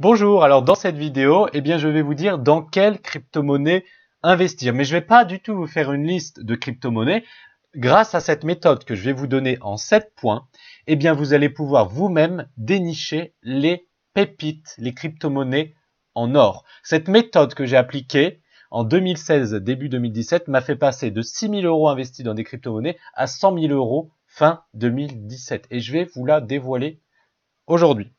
Bonjour, alors dans cette vidéo, eh bien je vais vous dire dans quelle crypto-monnaie investir. Mais je ne vais pas du tout vous faire une liste de crypto-monnaies. Grâce à cette méthode que je vais vous donner en 7 points, eh bien vous allez pouvoir vous-même dénicher les pépites, les crypto-monnaies en or. Cette méthode que j'ai appliquée en 2016, début 2017, m'a fait passer de 6 000 euros investis dans des crypto-monnaies à 100 000 euros fin 2017. Et je vais vous la dévoiler aujourd'hui.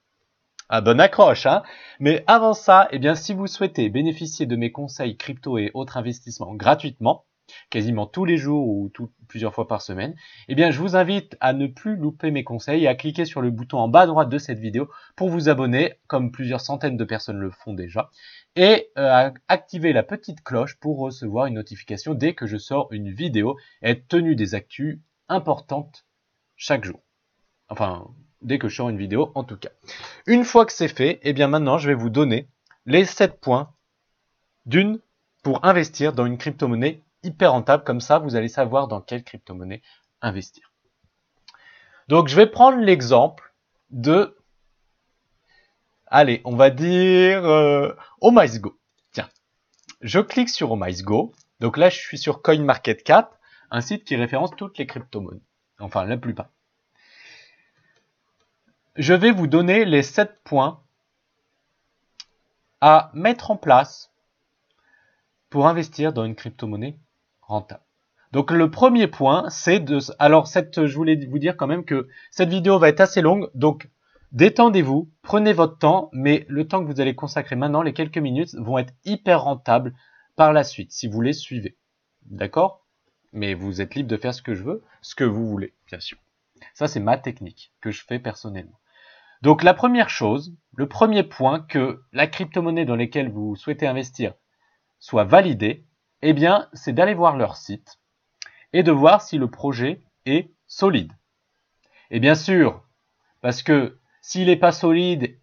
Ah bonne ben, accroche, hein Mais avant ça, eh bien, si vous souhaitez bénéficier de mes conseils crypto et autres investissements gratuitement, quasiment tous les jours ou plusieurs fois par semaine, eh bien, je vous invite à ne plus louper mes conseils et à cliquer sur le bouton en bas à droite de cette vidéo pour vous abonner, comme plusieurs centaines de personnes le font déjà, et euh, à activer la petite cloche pour recevoir une notification dès que je sors une vidéo et être tenu des actus importantes chaque jour. Enfin, dès que je sors une vidéo en tout cas. Une fois que c'est fait, et eh bien maintenant je vais vous donner les 7 points d'une pour investir dans une crypto-monnaie hyper rentable. Comme ça, vous allez savoir dans quelle crypto-monnaie investir. Donc je vais prendre l'exemple de... Allez, on va dire euh, OmiceGo. Tiens, je clique sur OmiceGo. Donc là, je suis sur CoinMarketCap, un site qui référence toutes les crypto-monnaies. Enfin, la plupart je vais vous donner les 7 points à mettre en place pour investir dans une crypto-monnaie rentable. Donc le premier point, c'est de... Alors cette, je voulais vous dire quand même que cette vidéo va être assez longue, donc détendez-vous, prenez votre temps, mais le temps que vous allez consacrer maintenant, les quelques minutes, vont être hyper rentables par la suite, si vous les suivez. D'accord Mais vous êtes libre de faire ce que je veux, ce que vous voulez, bien sûr. Ça, c'est ma technique que je fais personnellement. Donc la première chose, le premier point, que la crypto-monnaie dans laquelle vous souhaitez investir soit validée, eh bien, c'est d'aller voir leur site et de voir si le projet est solide. Et bien sûr, parce que s'il n'est pas solide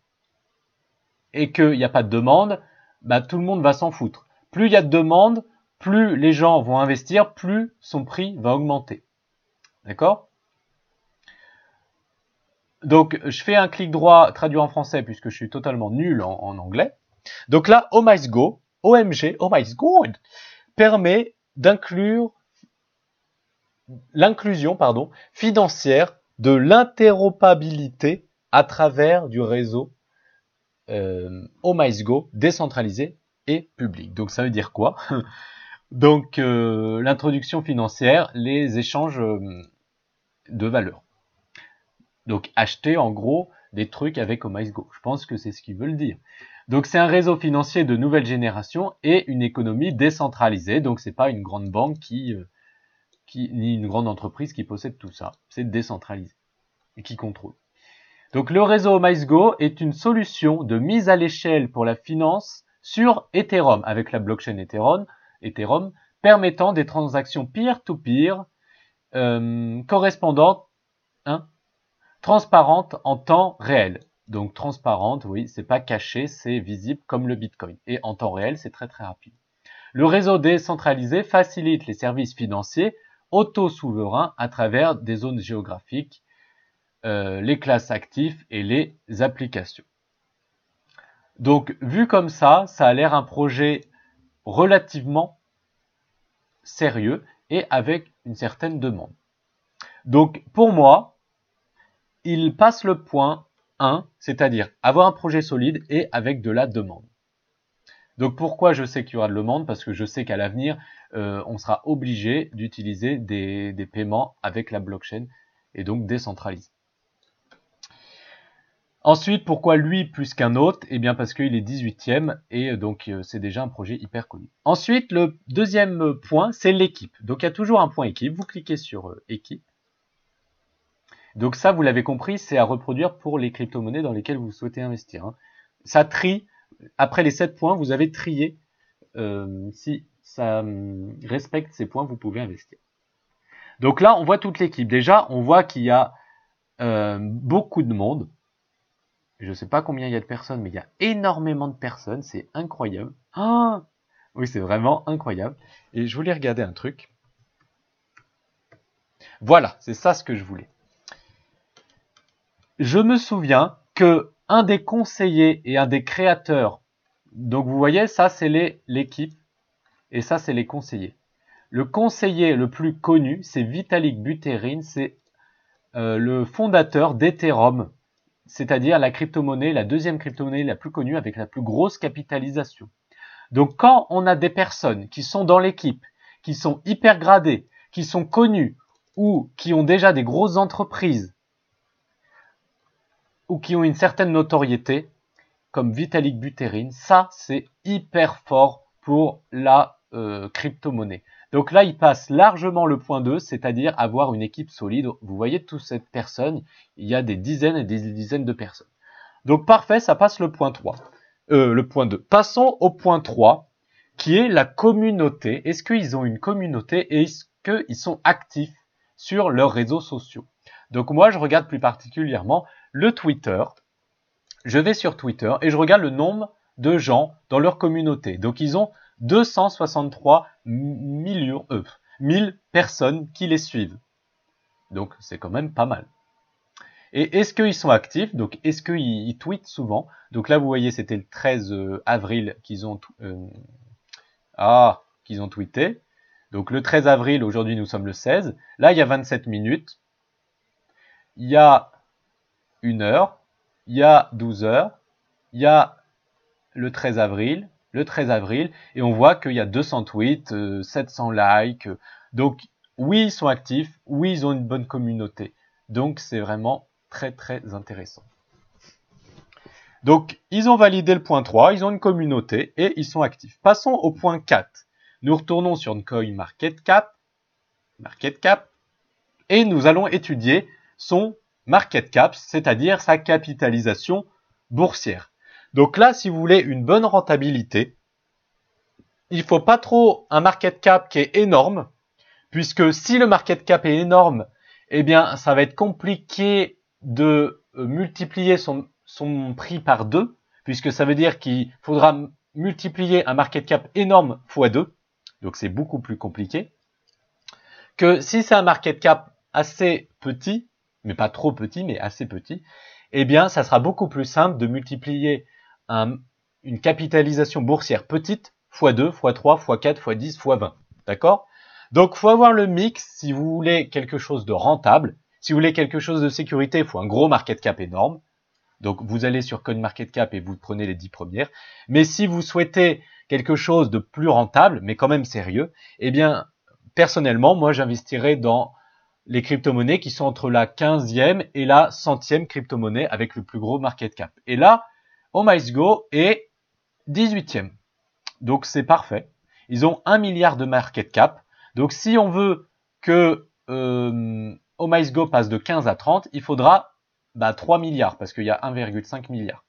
et qu'il n'y a pas de demande, bah, tout le monde va s'en foutre. Plus il y a de demande, plus les gens vont investir, plus son prix va augmenter. D'accord donc, je fais un clic droit traduit en français puisque je suis totalement nul en, anglais. Donc là, Oh OMG, Oh permet d'inclure l'inclusion pardon, financière de l'interopabilité à travers du réseau euh, oh décentralisé et public. Donc ça veut dire quoi Donc euh, l'introduction financière, les échanges euh, de valeurs. Donc acheter en gros des trucs avec OmiceGo. Je pense que c'est ce qu'ils veulent dire. Donc c'est un réseau financier de nouvelle génération et une économie décentralisée. Donc c'est pas une grande banque qui, euh, qui, ni une grande entreprise qui possède tout ça. C'est décentralisé et qui contrôle. Donc le réseau OmiceGo est une solution de mise à l'échelle pour la finance sur Ethereum avec la blockchain Ethereum, Ethereum permettant des transactions peer-to-peer -peer, euh, correspondantes. Hein, transparente en temps réel. Donc transparente, oui, c'est pas caché, c'est visible comme le Bitcoin. Et en temps réel, c'est très très rapide. Le réseau décentralisé facilite les services financiers auto-souverains à travers des zones géographiques, euh, les classes actifs et les applications. Donc vu comme ça, ça a l'air un projet relativement sérieux et avec une certaine demande. Donc pour moi, il passe le point 1, c'est-à-dire avoir un projet solide et avec de la demande. Donc pourquoi je sais qu'il y aura de la demande Parce que je sais qu'à l'avenir, euh, on sera obligé d'utiliser des, paiements avec la blockchain et donc décentralisé. Ensuite, pourquoi lui plus qu'un autre Eh bien parce qu'il est 18 e et euh, donc euh, c'est déjà un projet hyper connu. Ensuite, le deuxième point, c'est l'équipe. Donc il y a toujours un point équipe. Vous cliquez sur équipe. Donc ça, vous l'avez compris, c'est à reproduire pour les crypto-monnaies dans lesquelles vous souhaitez investir. Hein. Ça trie, après les 7 points, vous avez trié. Euh, si ça hum, respecte ces points, vous pouvez investir. Donc là, on voit toute l'équipe. Déjà, on voit qu'il y a euh, beaucoup de monde. Je ne sais pas combien il y a de personnes, mais il y a énormément de personnes. C'est incroyable. Ah oui, c'est vraiment incroyable. Et je voulais regarder un truc. Voilà, c'est ça ce que je voulais je me souviens que un des conseillers et un des créateurs, donc vous voyez, ça c'est l'équipe et ça c'est les conseillers. Le conseiller le plus connu, c'est Vitalik Buterin, c'est euh, le fondateur d'Ethereum, c'est-à-dire la crypto-monnaie, la deuxième crypto-monnaie la plus connue avec la plus grosse capitalisation. Donc quand on a des personnes qui sont dans l'équipe, qui sont hyper gradées, qui sont connues ou qui ont déjà des grosses entreprises, ou qui ont une certaine notoriété, comme Vitalik Buterin, ça c'est hyper fort pour la euh, crypto-monnaie. Donc là, il passe largement le point 2, c'est-à-dire avoir une équipe solide. Vous voyez toutes cette personne, il y a des dizaines et des dizaines de personnes. Donc parfait, ça passe le point 3. Euh, le point 2. Passons au point 3, qui est la communauté. Est-ce qu'ils ont une communauté et est-ce qu'ils sont actifs sur leurs réseaux sociaux Donc moi, je regarde plus particulièrement le Twitter. Je vais sur Twitter et je regarde le nombre de gens dans leur communauté. Donc ils ont 263 millions, 1000 euh, personnes qui les suivent. Donc c'est quand même pas mal. Et est-ce qu'ils sont actifs Donc est-ce qu'ils tweetent souvent Donc là vous voyez c'était le 13 euh, avril qu'ils ont euh, ah qu'ils ont tweeté. Donc le 13 avril, aujourd'hui nous sommes le 16. Là il y a 27 minutes. Il y a 1 heure, il y a 12 heures, il y a le 13 avril, le 13 avril, et on voit qu'il y a 200 tweets, 700 euh, likes. Euh, donc oui, ils sont actifs, oui, ils ont une bonne communauté. Donc c'est vraiment très très intéressant. Donc ils ont validé le point 3, ils ont une communauté et ils sont actifs. Passons au point 4. Nous retournons sur une coin market cap, market cap, et nous allons étudier son market cap, c'est-à-dire sa capitalisation boursière. Donc là, si vous voulez une bonne rentabilité, il ne faut pas trop un market cap qui est énorme, puisque si le market cap est énorme, eh bien, ça va être compliqué de euh, multiplier son, prix par deux, puisque ça veut dire qu'il faudra multiplier un market cap énorme fois 2, donc c'est beaucoup plus compliqué, que si c'est un market cap assez petit, mais pas trop petit, mais assez petit, eh bien, ça sera beaucoup plus simple de multiplier une capitalisation boursière petite x 2, x 3, x 4, x 10, x 20. D'accord Donc, faut avoir le mix si vous voulez quelque chose de rentable. Si vous voulez quelque chose de sécurité, il faut un gros market cap énorme. Donc, vous allez sur cap et vous prenez les 10 premières. Mais si vous souhaitez quelque chose de plus rentable, mais quand même sérieux, eh bien, personnellement, moi, j'investirais dans les crypto-monnaies qui sont entre la 15e et la 100e crypto-monnaie avec le plus gros market cap. Et là, OmiceGo oh est 18e. Donc c'est parfait. Ils ont 1 milliard de market cap. Donc si on veut que euh, oh passe de 15 à 30, il faudra 3 bah, milliards parce qu'il y a 1,5 milliard.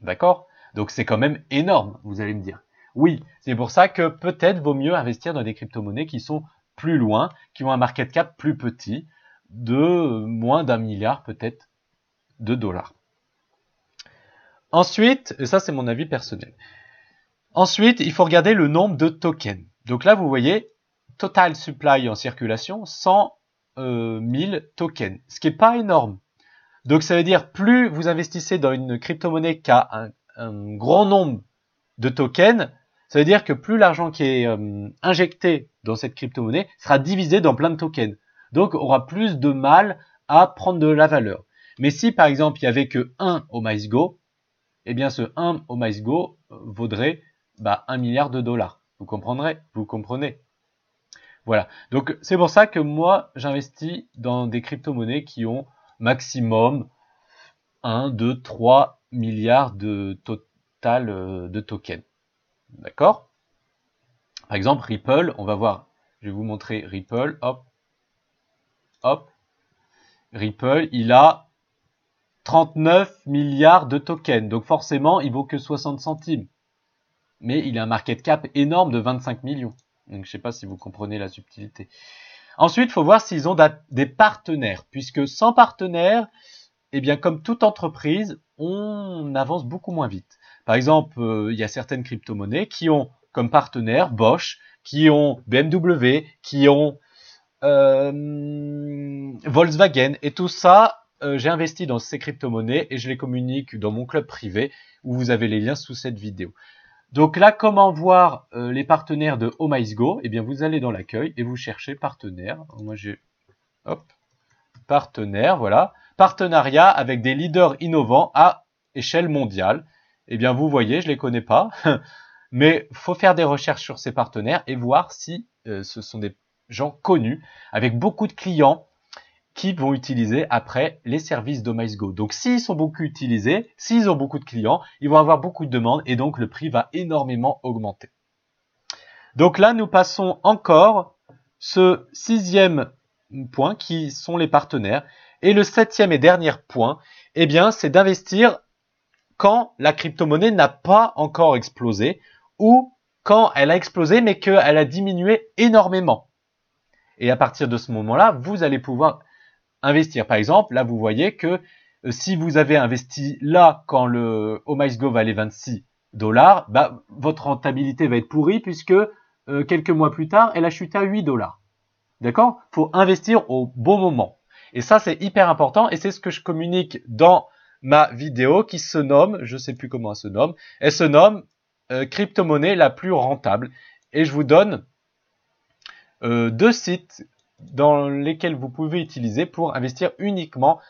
D'accord Donc c'est quand même énorme, vous allez me dire. Oui, c'est pour ça que peut-être vaut mieux investir dans des crypto-monnaies qui sont plus loin, qui ont un market cap plus petit, de moins d'un milliard peut-être de dollars. Ensuite, et ça c'est mon avis personnel, ensuite il faut regarder le nombre de tokens. Donc là vous voyez, total supply en circulation, 100 000 euh, tokens, ce qui n'est pas énorme. Donc ça veut dire plus vous investissez dans une crypto-monnaie qui a un grand nombre de tokens, ça veut dire que plus l'argent qui est euh, injecté dans cette crypto-monnaie sera divisé dans plein de tokens. Donc aura plus de mal à prendre de la valeur. Mais si par exemple il n'y avait que 1 au MySGO, eh bien ce 1 au MySGO euh, vaudrait bah, 1 milliard de dollars. Vous comprendrez, vous comprenez. Voilà. Donc c'est pour ça que moi j'investis dans des crypto-monnaies qui ont maximum 1, 2, 3 milliards de total euh, de tokens. D'accord Par exemple, Ripple, on va voir. Je vais vous montrer Ripple. Hop. Hop. Ripple, il a 39 milliards de tokens. Donc forcément, il vaut que 60 centimes. Mais il a un market cap énorme de 25 millions. Donc je ne sais pas si vous comprenez la subtilité. Ensuite, il faut voir s'ils ont des partenaires, puisque sans partenaires, eh bien, comme toute entreprise, on avance beaucoup moins vite. Par exemple, euh, il y a certaines crypto-monnaies qui ont comme partenaire Bosch, qui ont BMW, qui ont euh, Volkswagen. Et tout ça, euh, j'ai investi dans ces crypto-monnaies et je les communique dans mon club privé où vous avez les liens sous cette vidéo. Donc là, comment voir les partenaires de Oh Eh bien, vous allez dans l'accueil et vous cherchez partenaires. Moi, j'ai partenaires, voilà, partenariat avec des leaders innovants à échelle mondiale eh bien vous voyez, je ne les connais pas. Mais faut faire des recherches sur ces partenaires et voir si euh, ce sont des gens connus avec beaucoup de clients qui vont utiliser après les services d'OmiceGo. Donc s'ils sont beaucoup utilisés, s'ils ont beaucoup de clients, ils vont avoir beaucoup de demandes et donc le prix va énormément augmenter. Donc là, nous passons encore ce sixième point qui sont les partenaires. Et le septième et dernier point, eh bien, c'est d'investir quand la crypto-monnaie n'a pas encore explosé ou quand elle a explosé mais qu'elle a diminué énormément. Et à partir de ce moment-là, vous allez pouvoir investir. Par exemple, là, vous voyez que euh, si vous avez investi là quand le OMICE.GO oh valait 26 dollars, bah, votre rentabilité va être pourrie puisque euh, quelques mois plus tard, elle a chuté à 8 dollars. D'accord Faut investir au bon moment. Et ça, c'est hyper important et c'est ce que je communique dans ma vidéo qui se nomme, je ne sais plus comment elle se nomme, elle se nomme euh, crypto-monnaie la plus rentable. Et je vous donne euh, deux sites dans lesquels vous pouvez utiliser pour investir uniquement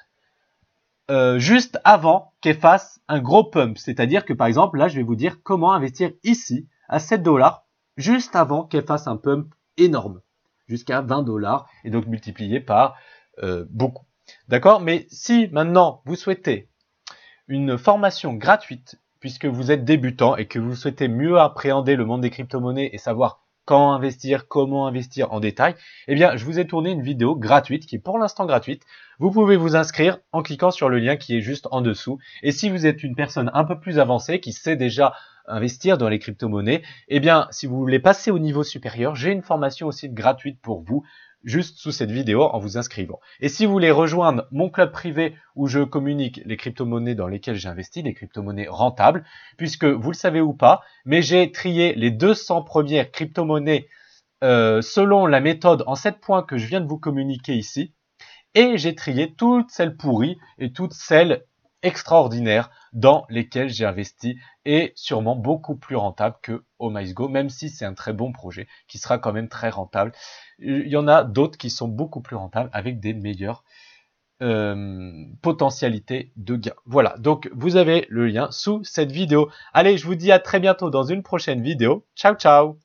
euh, juste avant qu'elle fasse un gros pump. C'est-à-dire que par exemple, là, je vais vous dire comment investir ici à 7 dollars juste avant qu'elle fasse un pump énorme jusqu'à 20 dollars et donc multiplié par beaucoup. D'accord Mais si maintenant vous souhaitez une formation gratuite puisque vous êtes débutant et que vous souhaitez mieux appréhender le monde des crypto-monnaies et savoir quand investir, comment investir en détail, eh bien, je vous ai tourné une vidéo gratuite qui est pour l'instant gratuite. Vous pouvez vous inscrire en cliquant sur le lien qui est juste en dessous. Et si vous êtes une personne un peu plus avancée qui sait déjà investir dans les crypto-monnaies, eh bien, si vous voulez passer au niveau supérieur, j'ai une formation aussi gratuite pour vous juste sous cette vidéo en vous inscrivant. Et si vous voulez rejoindre mon club privé où je communique les crypto-monnaies dans lesquelles j'investis, les crypto-monnaies rentables, puisque vous le savez ou pas, mais j'ai trié les 200 premières crypto-monnaies euh, selon la méthode en 7 points que je viens de vous communiquer ici, et j'ai trié toutes celles pourries et toutes celles extraordinaires dans lesquels j'ai investi et sûrement beaucoup plus rentable que OhMyGo, même si c'est un très bon projet qui sera quand même très rentable. Il y en a d'autres qui sont beaucoup plus rentables avec des meilleures euh, potentialités de gain. Voilà, donc vous avez le lien sous cette vidéo. Allez, je vous dis à très bientôt dans une prochaine vidéo. Ciao, ciao